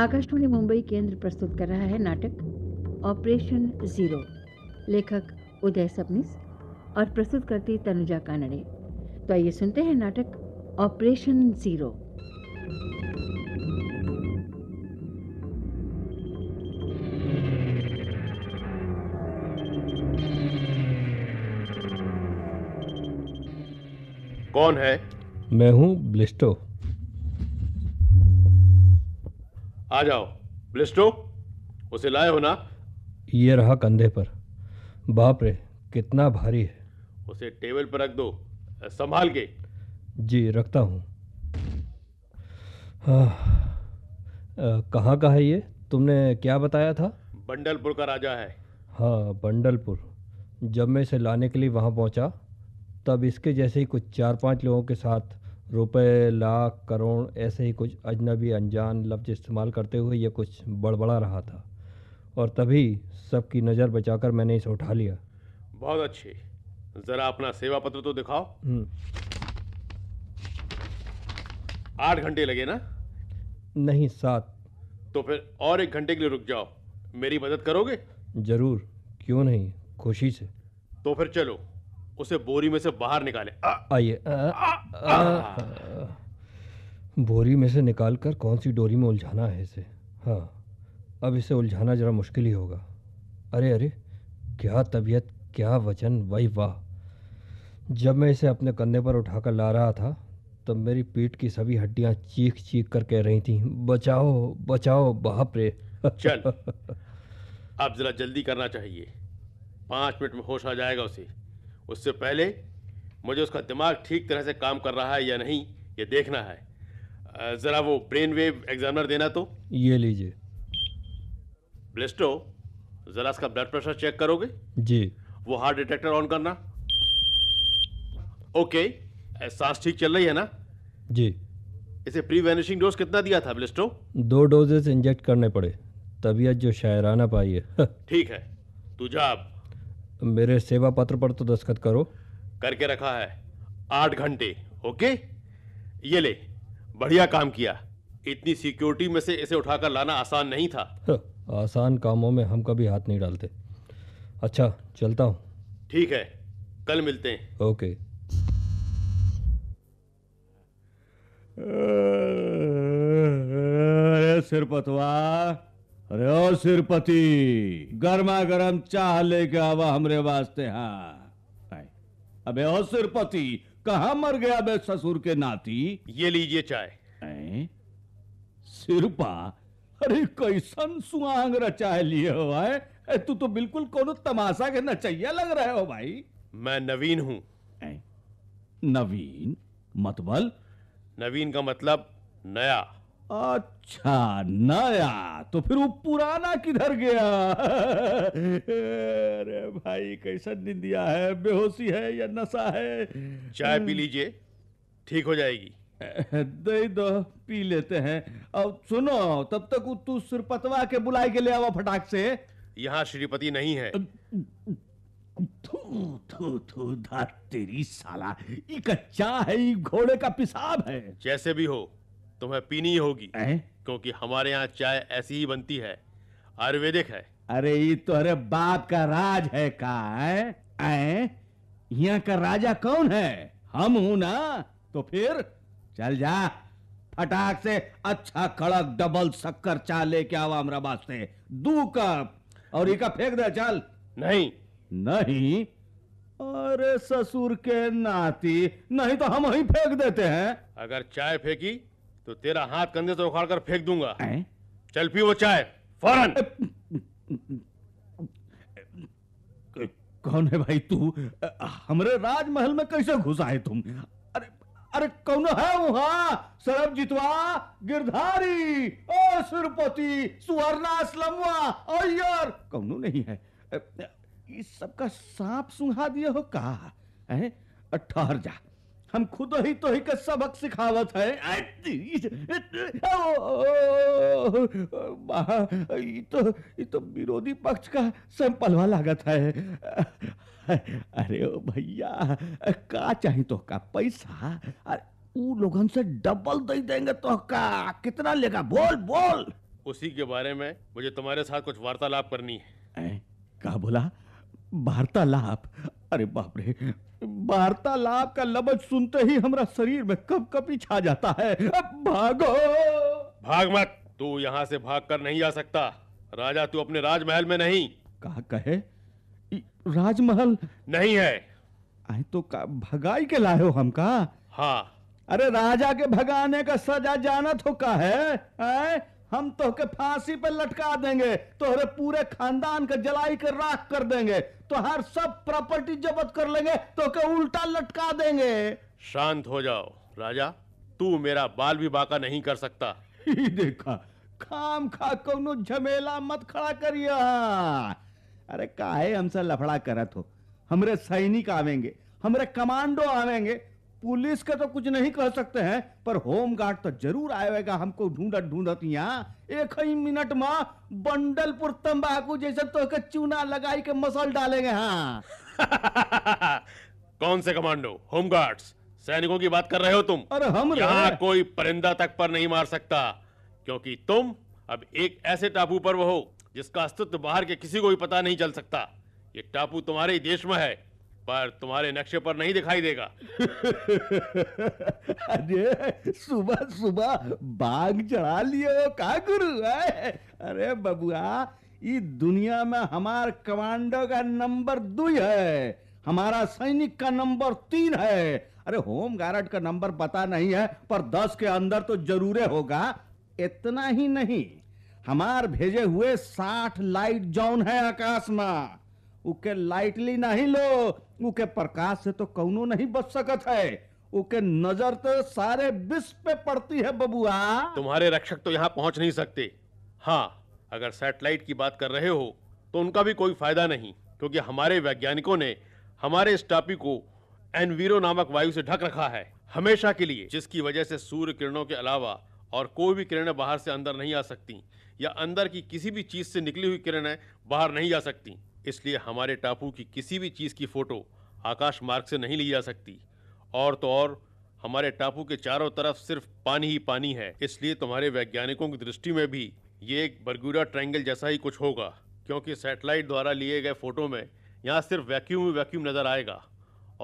आकाशवाणी मुंबई केंद्र प्रस्तुत कर रहा है नाटक ऑपरेशन जीरो लेखक उदय सबनिस और प्रस्तुत करती तनुजा कानड़े तो आइए सुनते हैं नाटक ऑपरेशन जीरो कौन है मैं हूं ब्लिस्टो आ जाओ ब्लिस्टो उसे लाए हो ना ये रहा कंधे पर बाप रे कितना भारी है उसे टेबल पर रख दो संभाल के जी रखता हूँ हाँ। कहाँ का है ये तुमने क्या बताया था बंडलपुर का राजा है हाँ बंडलपुर जब मैं इसे लाने के लिए वहाँ पहुँचा तब इसके जैसे ही कुछ चार पांच लोगों के साथ रुपए लाख करोड़ ऐसे ही कुछ अजनबी अनजान लफ्ज़ इस्तेमाल करते हुए यह कुछ बड़बड़ा रहा था और तभी सबकी नज़र बचाकर मैंने इसे उठा लिया बहुत अच्छी ज़रा अपना सेवा पत्र तो दिखाओ हम्म। आठ घंटे लगे ना नहीं सात तो फिर और एक घंटे के लिए रुक जाओ मेरी मदद करोगे ज़रूर क्यों नहीं खुशी से तो फिर चलो उसे बोरी में से बाहर निकाले आइए बोरी में से निकाल कर कौन सी डोरी में उलझाना है इसे हाँ अब इसे उलझाना जरा मुश्किल ही होगा अरे अरे क्या तबीयत क्या वचन वही वाह जब मैं इसे अपने कंधे पर उठाकर ला रहा था तब मेरी पीठ की सभी हड्डियां चीख चीख कर कह रही थीं बचाओ बचाओ बाप रे चल अब जरा जल्दी करना चाहिए पाँच मिनट में होश आ जाएगा उसे उससे पहले मुझे उसका दिमाग ठीक तरह से काम कर रहा है या नहीं ये देखना है ज़रा वो ब्रेन वेव एग्जामिनर देना तो ये लीजिए ब्लिस्टो ज़रा इसका ब्लड प्रेशर चेक करोगे जी वो हार्ट डिटेक्टर ऑन करना ओके सांस ठीक चल रही है ना जी इसे प्री वैनिशिंग डोज कितना दिया था ब्लिस्टो दो डोजेस इंजेक्ट करने पड़े तबीयत जो शायराना पाई है ठीक है तू जा मेरे सेवा पत्र पर तो दस्तखत करो करके रखा है आठ घंटे ओके ये ले बढ़िया काम किया इतनी सिक्योरिटी में से इसे उठाकर लाना आसान नहीं था हाँ, आसान कामों में हम कभी हाथ नहीं डालते अच्छा चलता हूँ ठीक है कल मिलते हैं ओके सिर पतवा अरे ओ सिरपति गर्मा गर्म चाह लेके आवा हमरे वास्ते हाँ अबे ओ सिरपति कहा मर गया बे ससुर के नाती ये लीजिए चाय सिरपा अरे कैसन सुहांग रचा लिए हो आए तू तो बिल्कुल कोनो तमाशा के नचैया लग रहे हो भाई मैं नवीन हूं नवीन मतबल नवीन का मतलब नया अच्छा नया तो फिर वो पुराना किधर गया अरे भाई कैसा निंदिया है बेहोशी है या नशा है चाय पी हम्म। लीजिए ठीक हो जाएगी दे दो पी लेते हैं अब सुनो तब तक तू सिरपतवा के बुलाई के ले आवा फटाक से यहाँ श्रीपति नहीं है थू थू थू तेरी साला कच्चा है घोड़े का पिसाब है जैसे भी हो तुम्हें पीनी होगी क्योंकि हमारे यहाँ चाय ऐसी ही बनती है आयुर्वेदिक है अरे ये तो अरे बाप का राज है का है का राजा कौन है हम हूं ना तो फिर चल जा फटाक से अच्छा कड़क डबल शक्कर चाय लेके आओ हमरा वास्ते दू कप और इका फेंक दे चल नहीं नहीं अरे ससुर के नाती नहीं तो हम वहीं फेंक देते हैं अगर चाय फेंकी तो तेरा हाथ कंधे से उखाड़ कर फेंक दूंगा ए? चल पी वो चाय फौरन कौन है भाई तू हमरे राजमहल में कैसे घुस आए तुम अरे अरे कौन है वहां सरब जितवा गिरधारी ओ सुरपति सुवर्णा असलमवा अयर कौन नहीं है इस सबका सांप सुंघा दिया हो कहा है ठहर जा हम खुद ही तो ही का सबक सिखावत है तो तो विरोधी पक्ष का सैंपलवा लागत है अरे ओ भैया का चाहिए तो का पैसा ऊ लोगन से डबल दे देंगे तो का कितना लेगा बोल बोल उसी के बारे में मुझे तुम्हारे साथ कुछ वार्तालाप करनी है कहा बोला वार्तालाप अरे बाप रे वार्तालाप का लबज सुनते ही हमारा शरीर में कप कपी छा जाता है अब भागो भाग मत तू यहाँ से भाग कर नहीं आ सकता राजा तू अपने राजमहल में नहीं कहा कहे राजमहल नहीं है आए तो का भगाई के लाए हो हम का हाँ अरे राजा के भगाने का सजा जाना तो का है हम तोहके फांसी पे लटका देंगे तोहरे पूरे खानदान का जलाई कर राख कर देंगे हर सब प्रॉपर्टी जब्त कर लेंगे तोहके उल्टा लटका देंगे शांत हो जाओ राजा तू मेरा बाल भी बाका नहीं कर सकता देखा खाम खा कौनो झमेला मत खड़ा करिया अरे काहे हमसे लफड़ा करत हो हमरे सैनिक आवेंगे हमरे कमांडो आवेंगे पुलिस का तो कुछ नहीं कह सकते हैं पर होम गार्ड तो जरूर आएगा हमको ढूंढत ढूंढत यहाँ एक ही मिनट में बंडलपुर तंबाकू जैसे तो के चूना लगाई के मसल डालेंगे हाँ कौन से कमांडो होम सैनिकों की बात कर रहे हो तुम अरे हम यहाँ कोई परिंदा तक पर नहीं मार सकता क्योंकि तुम अब एक ऐसे टापू पर हो जिसका अस्तित्व बाहर के किसी को भी पता नहीं चल सकता ये टापू तुम्हारे ही देश में है पर तुम्हारे नक्शे पर नहीं दिखाई देगा अरे सुबह सुबह बाग चढ़ा लिए हो का गुरु है अरे बबुआ ये दुनिया में हमार कमांडो का नंबर दो है हमारा सैनिक का नंबर तीन है अरे होम गार्ड का नंबर पता नहीं है पर दस के अंदर तो जरूर होगा इतना ही नहीं हमार भेजे हुए साठ लाइट जोन है आकाश में उके लाइटली नहीं लो उके प्रकाश से तो कौनो नहीं बच सकत है उके नजर तो सारे विश्व पे पड़ती है बबुआ तुम्हारे रक्षक तो यहाँ पहुँच नहीं सकते हाँ अगर सैटेलाइट की बात कर रहे हो तो उनका भी कोई फायदा नहीं क्योंकि हमारे वैज्ञानिकों ने हमारे इस स्टापी को एनवीरो नामक वायु से ढक रखा है हमेशा के लिए जिसकी वजह से सूर्य किरणों के अलावा और कोई भी किरणें बाहर से अंदर नहीं आ सकती या अंदर की किसी भी चीज से निकली हुई किरणें बाहर नहीं जा सकती इसलिए हमारे टापू की किसी भी चीज़ की फ़ोटो आकाश मार्ग से नहीं ली जा सकती और तो और हमारे टापू के चारों तरफ सिर्फ पानी ही पानी है इसलिए तुम्हारे वैज्ञानिकों की दृष्टि में भी ये एक बरगुरा ट्रायंगल जैसा ही कुछ होगा क्योंकि सैटेलाइट द्वारा लिए गए फ़ोटो में यहाँ सिर्फ वैक्यूम ही वैक्यूम नज़र आएगा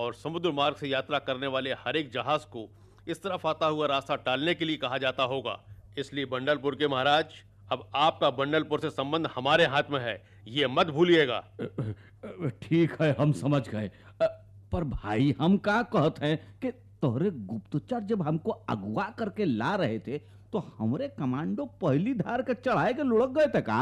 और समुद्र मार्ग से यात्रा करने वाले हर एक जहाज़ को इस तरफ आता हुआ रास्ता टालने के लिए कहा जाता होगा इसलिए बंडलपुर के महाराज अब आपका बंडलपुर से संबंध हमारे हाथ में है ये मत भूलिएगा ठीक है हम समझ गए पर भाई हम का कहते हैं कि तोरे गुप्तचर जब हमको अगवा करके ला रहे थे तो हमारे कमांडो पहली धार के चढ़ाए के लुढ़क गए थे का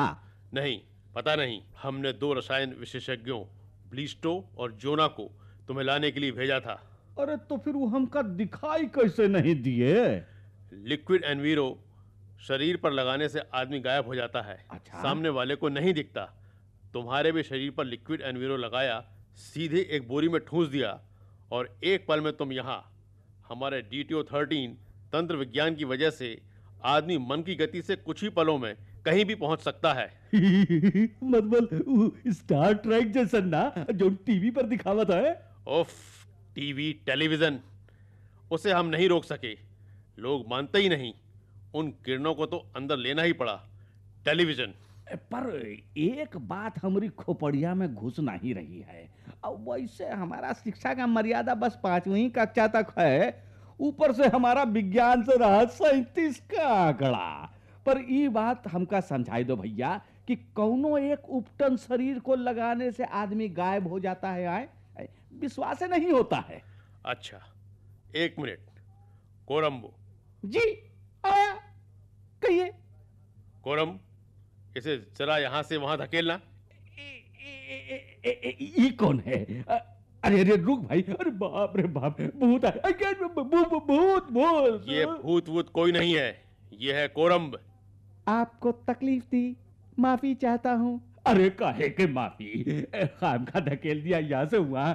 नहीं पता नहीं हमने दो रसायन विशेषज्ञों ब्लिस्टो और जोना को तुम्हें लाने के लिए भेजा था अरे तो फिर वो हमका दिखाई कैसे नहीं दिए लिक्विड एनवीरो शरीर पर लगाने से आदमी गायब हो जाता है अच्छा? सामने वाले को नहीं दिखता तुम्हारे भी शरीर पर लिक्विड एनवीरो लगाया सीधे एक बोरी में ठूंस दिया और एक पल में तुम यहाँ हमारे डी टी ओ थर्टीन तंत्र विज्ञान की वजह से आदमी मन की गति से कुछ ही पलों में कहीं भी पहुंच सकता है मतलब स्टार ट्रैक जैसा ना जो टीवी पर दिखावा था ओफ टीवी टेलीविजन उसे हम नहीं रोक सके लोग मानते ही नहीं उन किरणों को तो अंदर लेना ही पड़ा टेलीविजन पर एक बात हमारी खोपड़िया में घुस नहीं रही है अब वैसे हमारा शिक्षा का मर्यादा बस पांचवी कक्षा तक है ऊपर से हमारा विज्ञान से रहा सैतीस का आंकड़ा पर ये बात हमका समझाई दो भैया कि कौनो एक उपटन शरीर को लगाने से आदमी गायब हो जाता है आए विश्वास नहीं होता है अच्छा एक मिनट कोरम्बो जी कहिए कोरम इसे जरा यहां से वहां धकेलना ये कौन है अरे अरे रुक भाई अरे बाप रे बाप भूत भूत भूत ये भूत भूत कोई नहीं है ये है कोरम्ब आपको तकलीफ दी माफी चाहता हूँ अरे काहे के माफी खाम का धकेल दिया यहाँ से हुआ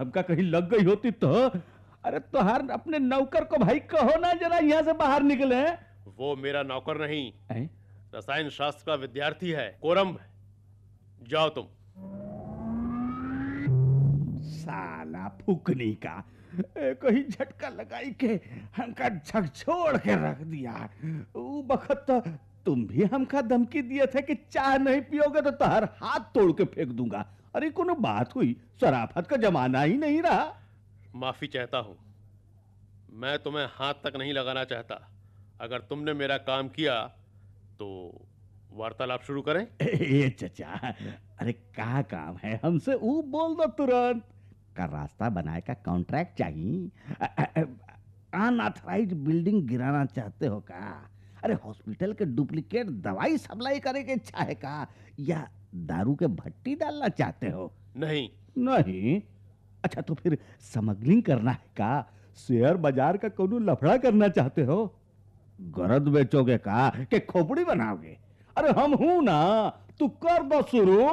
हमका कहीं लग गई होती तो अरे तुहार तो अपने नौकर को भाई कहो ना जरा यहाँ से बाहर निकले वो मेरा नौकर नहीं रसायन शास्त्र का विद्यार्थी है कोरम जाओ तुम साला फुकनी का कहीं झटका लगाई के हमका झकझोड़ के रख दिया वो बखत तो तुम भी हमका धमकी दिए थे कि चाय नहीं पियोगे तो तहर हाथ तोड़ के फेंक दूंगा अरे कोनो बात हुई शराफत का जमाना ही नहीं रहा माफी चाहता हूं मैं तुम्हें हाथ तक नहीं लगाना चाहता अगर तुमने मेरा काम किया तो वार्तालाप शुरू करें ए चचा अरे क्या काम है हमसे ऊ बोल दो तुरंत का रास्ता बनाए का कॉन्ट्रैक्ट चाहिए अनऑथराइज बिल्डिंग गिराना चाहते हो का अरे हॉस्पिटल के डुप्लीकेट दवाई सप्लाई करे के इच्छा है का या दारू के भट्टी डालना चाहते हो नहीं नहीं अच्छा तो फिर स्मगलिंग करना है का शेयर बाजार का कोनो लफड़ा करना चाहते हो गरद बेचोगे का के खोपड़ी बनाओगे अरे हम हूं ना तू कर दो शुरू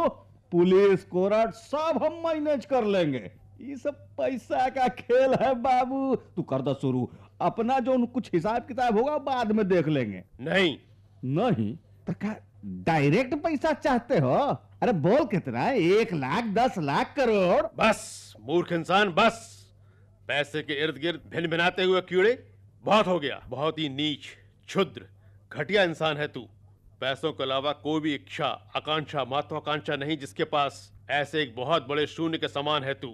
पुलिस कोरट सब हम मैनेज कर लेंगे ये सब पैसा का खेल है बाबू तू कर दो शुरू अपना जो कुछ हिसाब किताब होगा बाद में देख लेंगे नहीं नहीं तो क्या डायरेक्ट पैसा चाहते हो अरे बोल कितना एक लाख दस लाख करोड़ बस मूर्ख इंसान बस पैसे के इर्द गिर्द भिन भिनाते हुए कीड़े बहुत हो गया बहुत ही नीच क्षुद्र घटिया इंसान है तू पैसों के अलावा कोई भी इच्छा आकांक्षा महत्वाकांक्षा नहीं जिसके पास ऐसे एक बहुत बड़े शून्य के समान है तू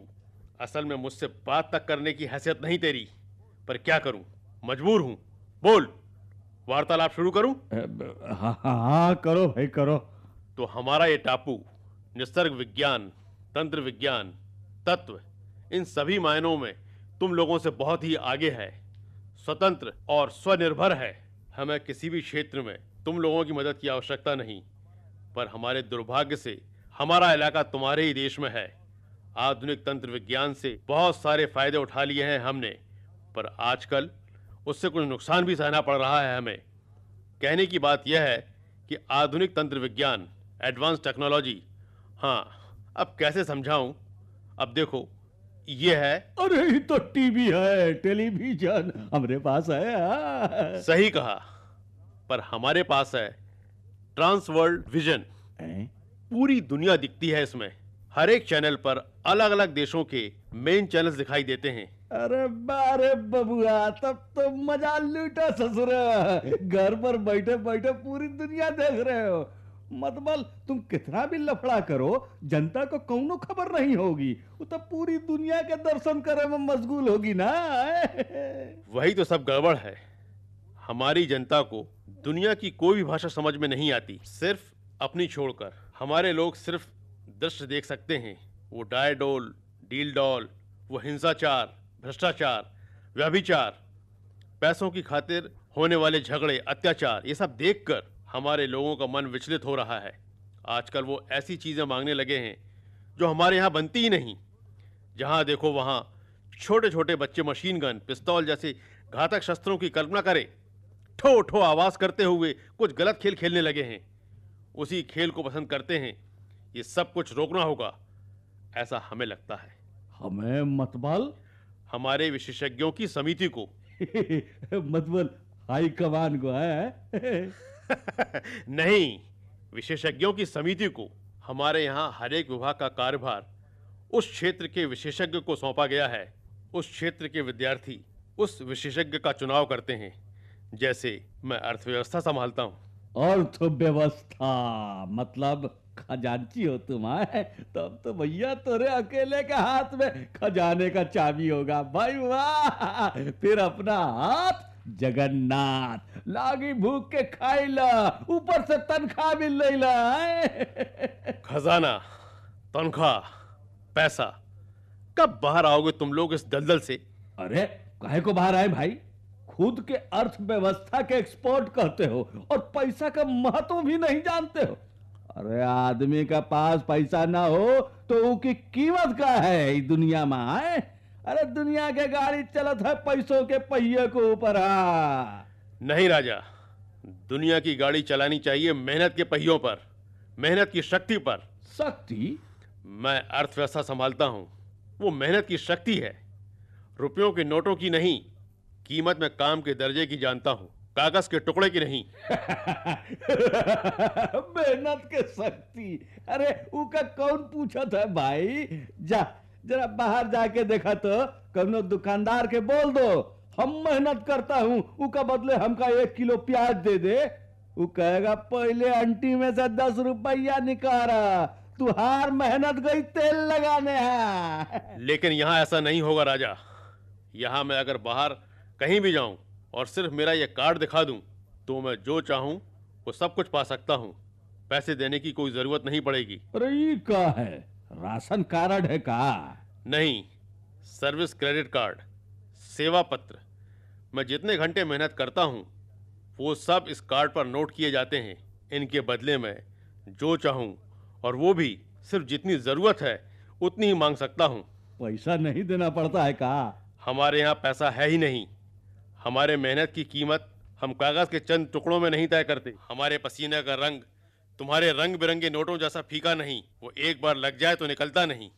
असल में मुझसे बात तक करने की हैसियत नहीं तेरी पर क्या करूं मजबूर हूं बोल वार्तालाप शुरू करूं हाँ हाँ हा, करो भाई करो तो हमारा ये टापू निसर्ग विज्ञान तंत्र विज्ञान तत्व इन सभी मायनों में तुम लोगों से बहुत ही आगे है स्वतंत्र और स्वनिर्भर है हमें किसी भी क्षेत्र में तुम लोगों की मदद की आवश्यकता नहीं पर हमारे दुर्भाग्य से हमारा इलाका तुम्हारे ही देश में है आधुनिक तंत्र विज्ञान से बहुत सारे फायदे उठा लिए हैं हमने पर आजकल उससे कुछ नुकसान भी सहना पड़ रहा है हमें कहने की बात यह है कि आधुनिक तंत्र विज्ञान एडवांस टेक्नोलॉजी हाँ अब कैसे समझाऊं अब देखो ये है अरे ये तो टीवी है टेलीविजन हमारे पास है आ? हाँ। सही कहा पर हमारे पास है ट्रांस वर्ल्ड विजन पूरी दुनिया दिखती है इसमें हर एक चैनल पर अलग अलग देशों के मेन चैनल दिखाई देते हैं अरे बारे बबुआ तब तो मजा लूटा ससुर घर पर बैठे बैठे पूरी दुनिया देख रहे हो मतबल तुम कितना भी लफड़ा करो जनता को कौनो खबर नहीं होगी वो तो पूरी दुनिया के दर्शन करे में मशगूल होगी ना वही तो सब गड़बड़ है हमारी जनता को दुनिया की कोई भी भाषा समझ में नहीं आती सिर्फ अपनी छोड़कर हमारे लोग सिर्फ दृश्य देख सकते हैं वो डायडोल डील डॉल वो हिंसाचार भ्रष्टाचार व्याभिचार पैसों की खातिर होने वाले झगड़े अत्याचार ये सब देखकर हमारे लोगों का मन विचलित हो रहा है आजकल वो ऐसी चीज़ें मांगने लगे हैं जो हमारे यहाँ बनती ही नहीं जहाँ देखो वहाँ छोटे छोटे बच्चे मशीन गन पिस्तौल जैसे घातक शस्त्रों की कल्पना करें ठो ठो आवाज़ करते हुए कुछ गलत खेल खेलने लगे हैं उसी खेल को पसंद करते हैं ये सब कुछ रोकना होगा ऐसा हमें लगता है हमें मतबल हमारे विशेषज्ञों की समिति को मतबल हाई कमान को है नहीं विशेषज्ञों की समिति को हमारे यहाँ हर एक विभाग का कार्यभार उस क्षेत्र के विशेषज्ञ को सौंपा गया है उस क्षेत्र के विद्यार्थी उस विशेषज्ञ का चुनाव करते हैं जैसे मैं अर्थव्यवस्था संभालता हूँ अर्थव्यवस्था मतलब खजानची हो तुम आए तब तो भैया तोरे अकेले के हाथ में खजाने का चाबी होगा भाई वाह फिर अपना हाथ जगन्नाथ लागी भूख के खाइला ऊपर से तनखा मिल रही खजाना तनखा पैसा कब बाहर आओगे तुम लोग इस दलदल से अरे काहे को बाहर आए भाई खुद के अर्थव्यवस्था के एक्सपोर्ट कहते हो और पैसा का महत्व भी नहीं जानते हो अरे आदमी का पास पैसा ना हो तो उसकी कीमत का है दुनिया में अरे दुनिया के गाड़ी चलत है पैसों के पहिए को ऊपर हाँ। नहीं राजा दुनिया की गाड़ी चलानी चाहिए मेहनत के पहियों पर मेहनत की शक्ति पर शक्ति मैं अर्थव्यवस्था संभालता हूँ वो मेहनत की शक्ति है रुपयों के नोटों की नहीं कीमत में काम के दर्जे की जानता हूँ कागज के टुकड़े की नहीं मेहनत के शक्ति अरे उका कौन पूछा था भाई जा जरा बाहर जाके देखा तो कवनो दुकानदार के बोल दो हम मेहनत करता हूँ उसका बदले हमका एक किलो प्याज दे दे वो कहेगा पहले आंटी में से दस रुपया निकारा हार मेहनत गई तेल लगाने है लेकिन यहाँ ऐसा नहीं होगा राजा यहाँ मैं अगर बाहर कहीं भी जाऊं और सिर्फ मेरा ये कार्ड दिखा दूं तो मैं जो चाहूं वो सब कुछ पा सकता हूं पैसे देने की कोई जरूरत नहीं पड़ेगी अरे ये क्या है राशन कार्ड है का नहीं सर्विस क्रेडिट कार्ड सेवा पत्र मैं जितने घंटे मेहनत करता हूँ वो सब इस कार्ड पर नोट किए जाते हैं इनके बदले में जो चाहूँ और वो भी सिर्फ जितनी ज़रूरत है उतनी ही मांग सकता हूँ पैसा नहीं देना पड़ता है का हमारे यहाँ पैसा है ही नहीं हमारे मेहनत की कीमत हम कागज़ के चंद टुकड़ों में नहीं तय करते हमारे पसीने का रंग तुम्हारे रंग बिरंगे नोटों जैसा फीका नहीं वो एक बार लग जाए तो निकलता नहीं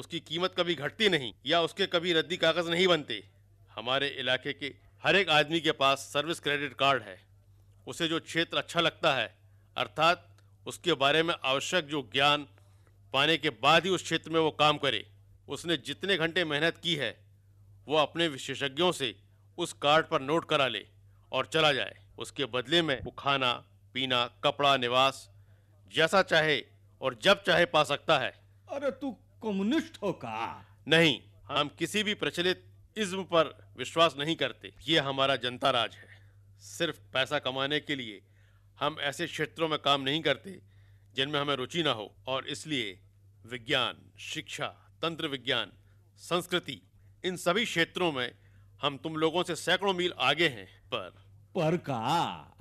उसकी कीमत कभी घटती नहीं या उसके कभी रद्दी कागज नहीं बनते हमारे इलाके के हर एक आदमी के पास सर्विस क्रेडिट कार्ड है उसे जो क्षेत्र अच्छा लगता है अर्थात उसके बारे में आवश्यक जो ज्ञान पाने के बाद ही उस क्षेत्र में वो काम करे उसने जितने घंटे मेहनत की है वो अपने विशेषज्ञों से उस कार्ड पर नोट करा ले और चला जाए उसके बदले में वो खाना पीना कपड़ा निवास जैसा चाहे और जब चाहे पा सकता है अरे तू कम्युनिस्ट हो का नहीं हम किसी भी प्रचलित इज्म पर विश्वास नहीं करते ये हमारा जनता राज है सिर्फ पैसा कमाने के लिए हम ऐसे क्षेत्रों में काम नहीं करते जिनमें हमें रुचि ना हो और इसलिए विज्ञान शिक्षा तंत्र विज्ञान संस्कृति इन सभी क्षेत्रों में हम तुम लोगों से सैकड़ों मील आगे हैं पर पर का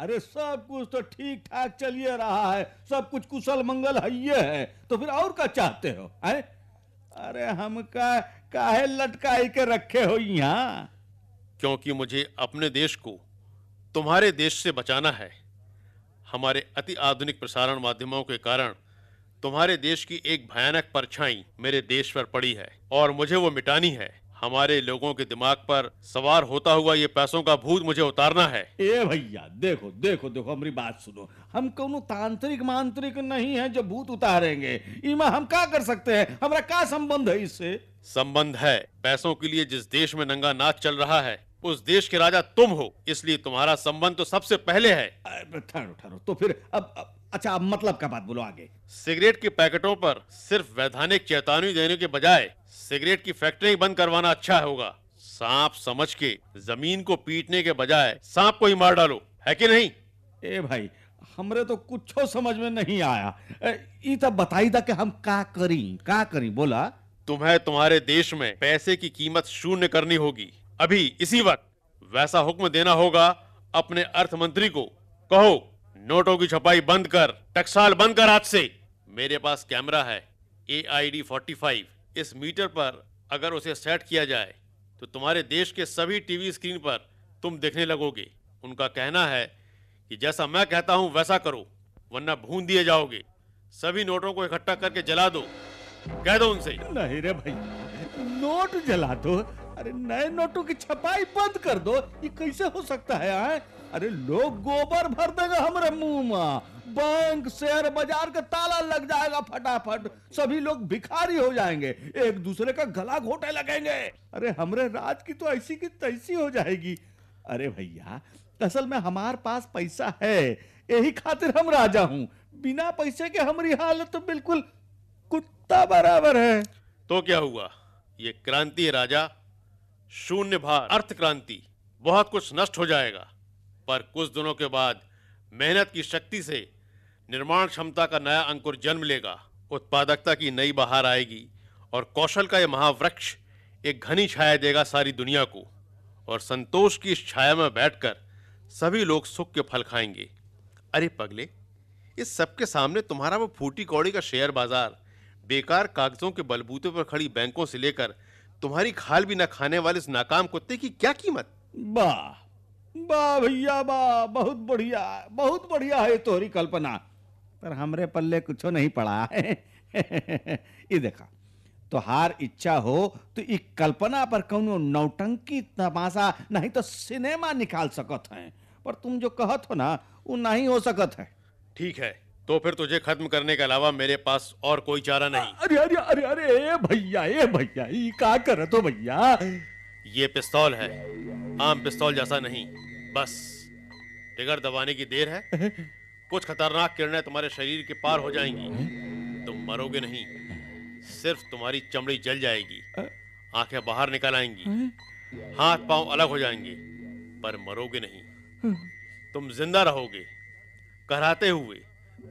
अरे सब कुछ तो ठीक ठाक चलिए रहा है सब कुछ कुशल मंगल है है तो फिर और का चाहते हो है अरे हम का काहे लटकाई के रखे हो यहाँ क्योंकि मुझे अपने देश को तुम्हारे देश से बचाना है हमारे अति आधुनिक प्रसारण माध्यमों के कारण तुम्हारे देश की एक भयानक परछाई मेरे देश पर पड़ी है और मुझे वो मिटानी है हमारे लोगों के दिमाग पर सवार होता हुआ ये पैसों का भूत मुझे उतारना है ए भैया देखो देखो देखो हमारी बात सुनो हम कोनो तांत्रिक मांत्रिक नहीं है जो भूत उतारेंगे इमा हम क्या कर सकते हैं हमारा क्या संबंध है इससे संबंध है पैसों के लिए जिस देश में नंगा नाच चल रहा है उस देश के राजा तुम हो इसलिए तुम्हारा संबंध तो सबसे पहले है ठहरो ठहरो तो फिर अब, अब अच्छा अब मतलब का बात बोलो आगे सिगरेट के पैकेटों पर सिर्फ वैधानिक चेतावनी देने के बजाय सिगरेट की फैक्ट्री बंद करवाना अच्छा होगा सांप समझ के जमीन को पीटने के बजाय सांप को ही मार डालो है कि नहीं ए भाई हमरे तो कुछ समझ में नहीं आया ई तो बताई था कि हम का करी का करी बोला तुम्हें तुम्हारे देश में पैसे की कीमत शून्य करनी होगी अभी इसी वक्त वैसा हुक्म देना होगा अपने अर्थ मंत्री को कहो नोटों की छपाई बंद कर टकसाल बंद कर आज से मेरे पास कैमरा है A I D forty five इस मीटर पर अगर उसे सेट किया जाए तो तुम्हारे देश के सभी टीवी स्क्रीन पर तुम देखने लगोगे उनका कहना है कि जैसा मैं कहता हूं वैसा करो वरना भून दिए जाओगे सभी नोटों को इकट्ठा करके जला दो कह दो उनसे नहीं रे भाई नोट जला दो अरे नए नोटों की छपाई बंद कर दो ये कैसे हो सकता है आ? अरे लोग गोबर भर देगा हमारे मुंह में बैंक शेयर बाजार का ताला लग जाएगा फटाफट सभी लोग भिखारी हो जाएंगे एक दूसरे का गला घोटे लगेंगे अरे हमारे राज की तो ऐसी की तैसी हो जाएगी अरे भैया असल में हमारे पास पैसा है यही खातिर हम राजा हूँ बिना पैसे के हमारी हालत तो बिल्कुल कुत्ता बराबर है तो क्या हुआ ये क्रांति है राजा शून्य भार अर्थ क्रांति बहुत कुछ नष्ट हो जाएगा पर कुछ दिनों के बाद मेहनत की शक्ति से निर्माण क्षमता का नया अंकुर जन्म लेगा उत्पादकता की नई बहार आएगी और कौशल का यह महावृक्ष एक घनी छाया देगा सारी दुनिया को और संतोष की इस छाया में बैठकर सभी लोग सुख के फल खाएंगे अरे पगले इस सबके सामने तुम्हारा वो फूटी कौड़ी का शेयर बाजार बेकार कागजों के बलबूते पर खड़ी बैंकों से लेकर तुम्हारी खाल भी न खाने वाले इस नाकाम कुत्ते की क्या कीमत वाह बा भैया बा बहुत बढ़िया बहुत बढ़िया है तोहरी कल्पना पर हमरे पल्ले कुछ नहीं पड़ा है ये देखा तो हार इच्छा हो तो ई कल्पना पर कौन नौटंकी तमाशा नहीं तो सिनेमा निकाल सकत हैं पर तुम जो कहत हो ना वो नहीं हो सकत है ठीक है तो फिर तुझे खत्म करने के अलावा मेरे पास और कोई चारा नहीं अरे अरे अरे अरे भैया ए भैया ये का करत हो भैया ये पिस्तौल है आम पिस्तौल जैसा नहीं बस टिगर दबाने की देर है कुछ खतरनाक किरणें तुम्हारे शरीर के पार हो जाएंगी तुम मरोगे नहीं सिर्फ तुम्हारी चमड़ी जल जाएगी आंखें बाहर निकल आएंगी हाथ पांव अलग हो जाएंगे पर मरोगे नहीं तुम जिंदा रहोगे कराते हुए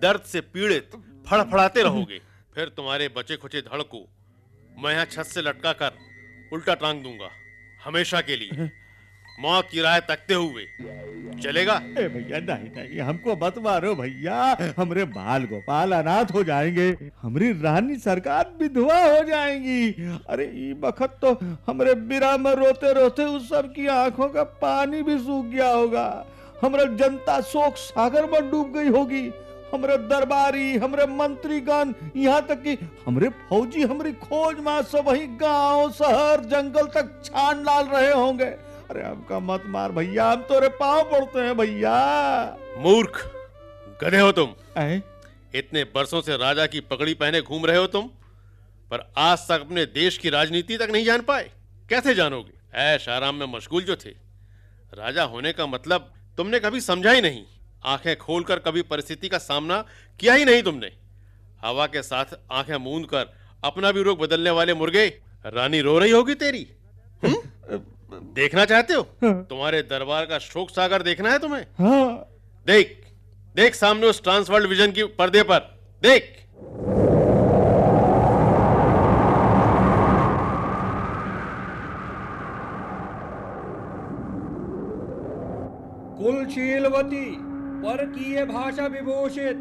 दर्द से पीड़ित फड़फड़ाते रहोगे फिर तुम्हारे बचे खुचे धड़ को मैं यहां छत से लटका कर उल्टा टांग दूंगा हमेशा के लिए मौत की राय तकते हुए चलेगा ए भैया नहीं नहीं हमको मत मारो भैया हमरे बाल गोपाल अनाथ हो जाएंगे हमारी रानी सरकार विधवा हो जाएंगी अरे ई बखत तो हमरे बिरा में रोते रोते उस सब की आंखों का पानी भी सूख गया होगा हमारा जनता शोक सागर में डूब गई होगी हमरे दरबारी हमरे मंत्रीगण यहाँ तक कि हमरे फौजी हमारी खोज मां सब वही गांव शहर जंगल तक छान लाल रहे होंगे अरे आपका मत मार भैया हम तो रे पाँव पड़ते हैं भैया मूर्ख गधे हो तुम ए? इतने बरसों से राजा की पगड़ी पहने घूम रहे हो तुम पर आज तक अपने देश की राजनीति तक नहीं जान पाए कैसे जानोगे ऐश आराम में मशगूल जो थे राजा होने का मतलब तुमने कभी समझा ही नहीं आंखें खोलकर कभी परिस्थिति का सामना किया ही नहीं तुमने हवा के साथ आंखें मूंद कर अपना भी रुख बदलने वाले मुर्गे रानी रो रही होगी तेरी देखना चाहते हो हाँ। तुम्हारे दरबार का शोक सागर देखना है तुम्हें हाँ। देख देख सामने उस वर्ल्ड विजन की पर्दे पर देख कुलशीलवती पर की भाषा विभूषित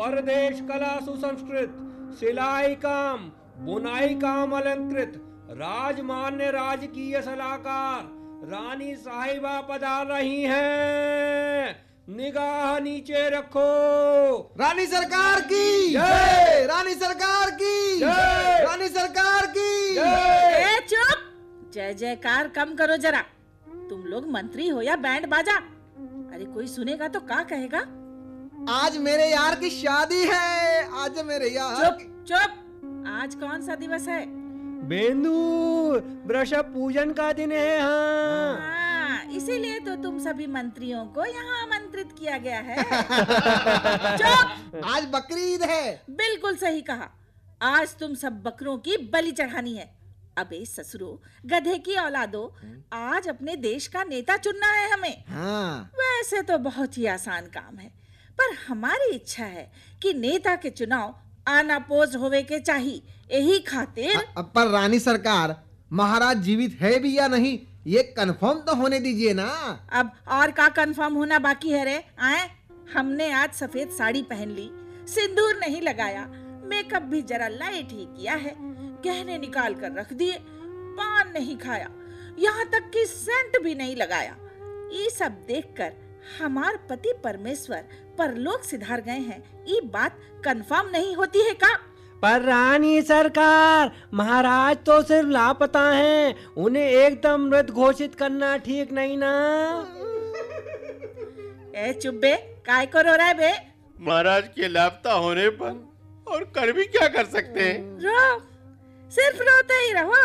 परदेश कला सुसंस्कृत सिलाई काम बुनाई काम अलंकृत राजमान्य राजकीय सलाहकार रानी साहिबा पधार रही हैं निगाह नीचे रखो रानी सरकार की जय रानी सरकार की जय रानी सरकार की जय चुप जय जयकार कम करो जरा तुम लोग मंत्री हो या बैंड बाजा अरे कोई सुनेगा तो क्या कहेगा आज मेरे यार की शादी है आज मेरे यार चुप चुप आज कौन सा दिवस है बेंदु ब्रश पूजन का दिन है हाँ।, हाँ, इसीलिए तो तुम सभी मंत्रियों को यहाँ आमंत्रित किया गया है आज बकरी ईद है बिल्कुल सही कहा आज तुम सब बकरों की बलि चढ़ानी है अबे ससुरो गधे की औलादो आज अपने देश का नेता चुनना है हमें हाँ। वैसे तो बहुत ही आसान काम है पर हमारी इच्छा है कि नेता के चुनाव अनअपोज होवे के चाही यही खातिर हाँ, पर रानी सरकार महाराज जीवित है भी या नहीं ये कंफर्म तो होने दीजिए ना अब और का कंफर्म होना बाकी है रे आए हमने आज सफेद साड़ी पहन ली सिंदूर नहीं लगाया मेकअप भी जरा लाइट ही किया है गहने निकाल कर रख दिए पान नहीं खाया यहाँ तक कि सेंट भी नहीं लगाया ये सब देखकर हमार पति परमेश्वर परलोक सिधार गए हैं ये बात कंफर्म नहीं होती है का पर रानी सरकार महाराज तो सिर्फ लापता हैं उन्हें एकदम मृत घोषित करना ठीक नहीं ना ए चुब्बे काय को रो रहा है बे महाराज के लापता होने पर और कर भी क्या कर सकते हैं रो सिर्फ रोते ही रहो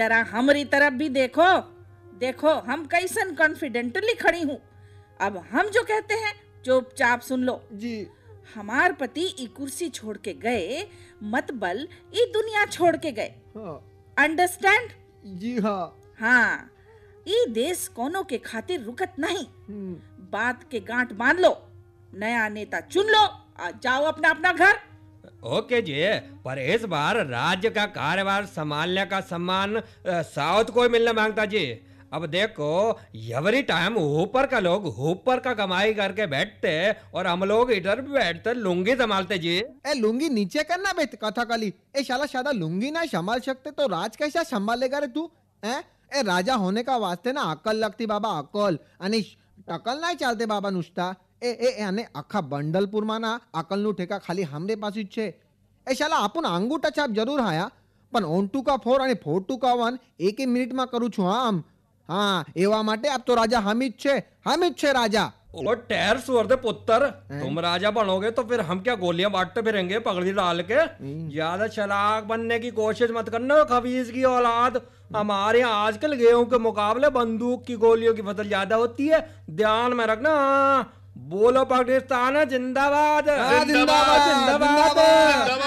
जरा हमारी तरफ भी देखो देखो हम कैसन कॉन्फिडेंटली खड़ी हूँ अब हम जो कहते हैं चुपचाप सुन लो जी हमार पति ई कुर्सी छोड़ के गए मतबल ई दुनिया छोड़ के गए अंडरस्टैंड हाँ। जी हाँ हाँ ई देश कोनो के खातिर रुकत नहीं हम्म। बात के गांठ बांध लो नया नेता चुन लो आ जाओ अपना अपना घर ओके जी पर इस बार राज्य का कार्यभार संभालने का सम्मान साउथ को मिलना मांगता जी अब देखो एवरी टाइम ऊपर का लोग ऊपर का कमाई करके बैठते और हम लोग इधर बैठते लुंगी संभालते जी ए लुंगी नीचे करना बेत कथा कली ए शाला शादा लुंगी ना संभाल सकते तो राज कैसा संभालेगा रे तू है ए राजा होने का वास्ते ना अकल लगती बाबा अकल आणि टकल नाही चलते बाबा नुस्ता ए ए अने आणि बंडलपुर मा ना अकल नु ठेका खाली हमरे पास ही छे ए शाला आपण अंगूठा छाप जरूर आया पण ओन टू का फोर आणि फोर टू का वन एक ही मिनिटમાં કરું છું હા हाँ, हाँ तो राजा આપ તો राजा હામિદ છે હામિદ टैर सुअर दे पुत्र तुम राजा बनोगे तो फिर हम क्या गोलियां बांटते फिरेंगे पगड़ी डाल के ज्यादा चलाक बनने की कोशिश मत करना खबीज की औलाद हमारे यहाँ आजकल गेहूं के मुकाबले बंदूक की गोलियों की फसल ज्यादा होती है ध्यान में रखना बोलो पाकिस्तान जिंदाबाद जिंदाबाद जिंदाबाद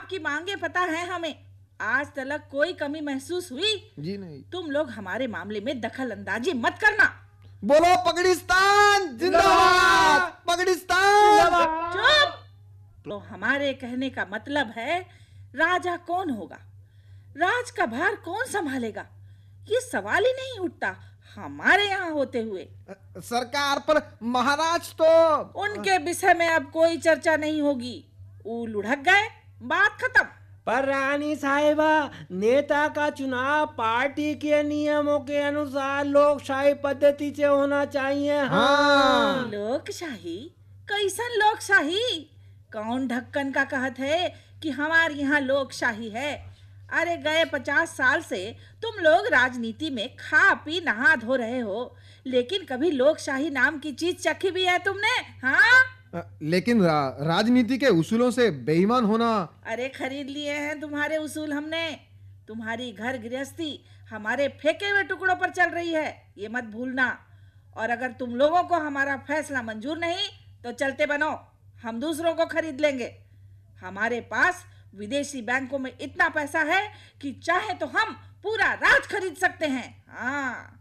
आपकी मांगे पता है हमें आज तलक कोई कमी महसूस हुई जी नहीं तुम लोग हमारे मामले में दखल अंदाजी मत करना बोलो पगड़िस्तान जिंदाबाद पगड़िस्तान चुप तो हमारे कहने का मतलब है राजा कौन होगा राज का भार कौन संभालेगा ये सवाल ही नहीं उठता हमारे यहाँ होते हुए सरकार पर महाराज तो उनके विषय में अब कोई चर्चा नहीं होगी वो लुढ़क गए बात खत्म पर रानी साहिबा नेता का चुनाव पार्टी के नियमों के अनुसार लोकशाही पद्धति से होना चाहिए हाँ।, हाँ लोकशाही कैसन लोकशाही कौन ढक्कन का कहत है कि हमारे यहाँ लोकशाही है अरे गए पचास साल से तुम लोग राजनीति में खा पी नहा धो रहे हो लेकिन कभी लोकशाही नाम की चीज चखी भी है तुमने हाँ लेकिन रा, राजनीति के उसूलों से बेईमान होना अरे खरीद लिए हैं तुम्हारे उसूल हमने तुम्हारी घर गृहस्थी हमारे फेंके हुए टुकड़ों पर चल रही है ये मत भूलना और अगर तुम लोगों को हमारा फैसला मंजूर नहीं तो चलते बनो हम दूसरों को खरीद लेंगे हमारे पास विदेशी बैंकों में इतना पैसा है कि चाहे तो हम पूरा राज खरीद सकते हैं हाँ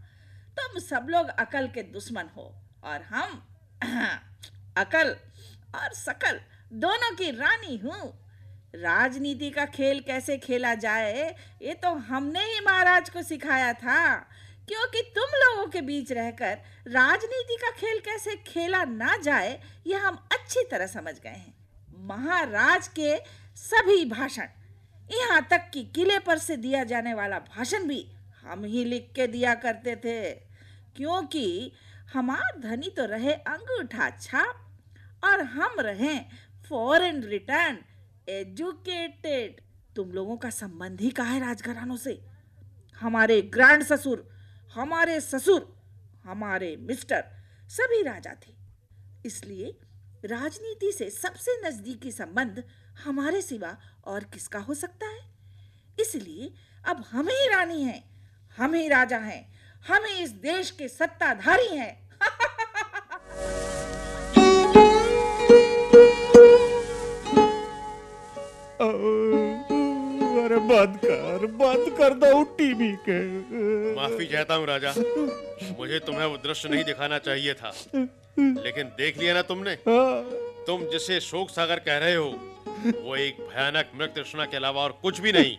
तुम सब लोग अकल के दुश्मन हो और हम अकल और सकल दोनों की रानी हूँ राजनीति का खेल कैसे खेला जाए ये तो हमने ही महाराज को सिखाया था क्योंकि तुम लोगों के बीच रहकर राजनीति का खेल कैसे खेला ना जाए ये हम अच्छी तरह समझ गए हैं महाराज के सभी भाषण यहाँ तक कि किले पर से दिया जाने वाला भाषण भी हम ही लिख के दिया करते थे क्योंकि हमार धनी तो रहे अंगूठा छाप और हम रहें फॉरेन रिटर्न एजुकेटेड तुम लोगों का संबंध ही कहा है राजघरानों से हमारे ग्रैंड ससुर हमारे ससुर हमारे मिस्टर सभी राजा थे इसलिए राजनीति से सबसे नजदीकी संबंध हमारे सिवा और किसका हो सकता है इसलिए अब हम ही रानी हैं हम ही राजा हैं हम ही इस देश के सत्ताधारी हैं अरे बंद कर बंद कर दो टीवी के माफी चाहता हूँ राजा मुझे तुम्हें वो दृश्य नहीं दिखाना चाहिए था लेकिन देख लिया ना तुमने हाँ। तुम जिसे शोक सागर कह रहे हो वो एक भयानक मृत कृष्णा के अलावा और कुछ भी नहीं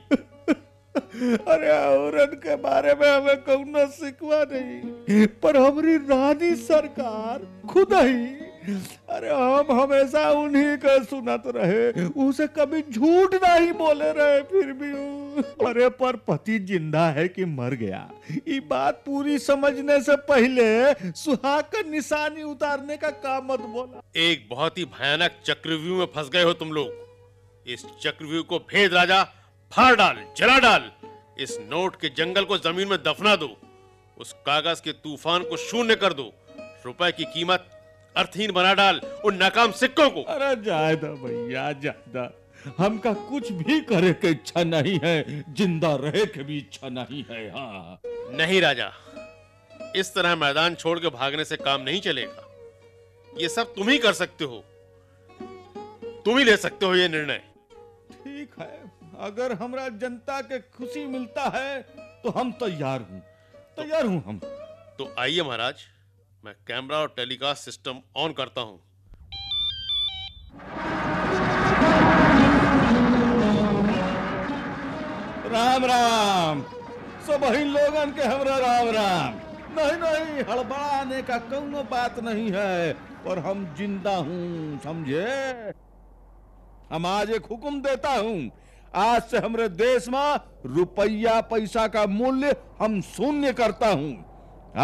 अरे औरत के बारे में हमें कौन सिखवा नहीं पर हमारी रानी सरकार खुद ही अरे हम हमेशा उन्हीं का सुनत रहे उसे कभी झूठ नहीं बोले रहे फिर भी अरे पर पति जिंदा है कि मर गया ये बात पूरी समझने से पहले सुहाग का निशानी उतारने का काम मत बोला एक बहुत ही भयानक चक्रव्यूह में फंस गए हो तुम लोग इस चक्रव्यूह को भेद राजा फाड़ डाल जला डाल इस नोट के जंगल को जमीन में दफना दो उस कागज के तूफान को शून्य कर दो रुपए की कीमत अर्थहीन बना डाल उन नाकाम सिक्कों को अरे जायदा भैया जायदा हमका कुछ भी करे के इच्छा नहीं है जिंदा रहे के भी इच्छा नहीं है हाँ नहीं राजा इस तरह मैदान छोड़ के भागने से काम नहीं चलेगा ये सब तुम ही कर सकते हो तुम ही ले सकते हो ये निर्णय ठीक है अगर हमरा जनता के खुशी मिलता है तो हम तैयार हूं हूँ तैयार तो, हूँ हम तो आइए महाराज मैं कैमरा और टेलीकास्ट सिस्टम ऑन करता हूं राम राम सब ही लोगन के हमरा राम राम नहीं नहीं हड़बड़ाने का कोनो बात नहीं है पर हम जिंदा हूं समझे हम आज एक हुक्म देता हूं आज से हमारे देश में रुपया पैसा का मूल्य हम शून्य करता हूं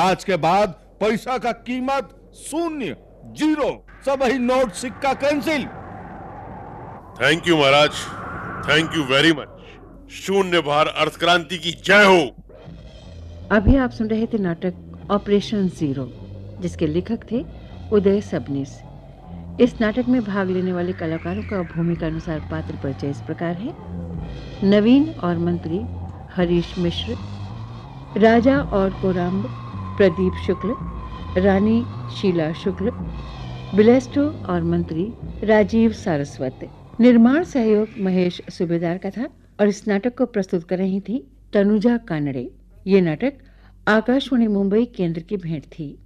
आज के बाद पैसा का कीमत शून्य जीरो सब ही नोट सिक्का कैंसिल थैंक यू महाराज थैंक यू वेरी मच शून्य भार अर्थ क्रांति की जय हो अभी आप सुन रहे थे नाटक ऑपरेशन जीरो जिसके लेखक थे उदय सबनीस इस नाटक में भाग लेने वाले कलाकारों का भूमिका अनुसार पात्र परिचय इस प्रकार है नवीन और मंत्री हरीश मिश्र राजा और कोराम्ब प्रदीप शुक्ल रानी शीला शुक्ल बिलेस्टो और मंत्री राजीव सारस्वत निर्माण सहयोग महेश सुबेदार का था और इस नाटक को प्रस्तुत कर रही थी तनुजा कानड़े ये नाटक आकाशवाणी मुंबई केंद्र की भेंट थी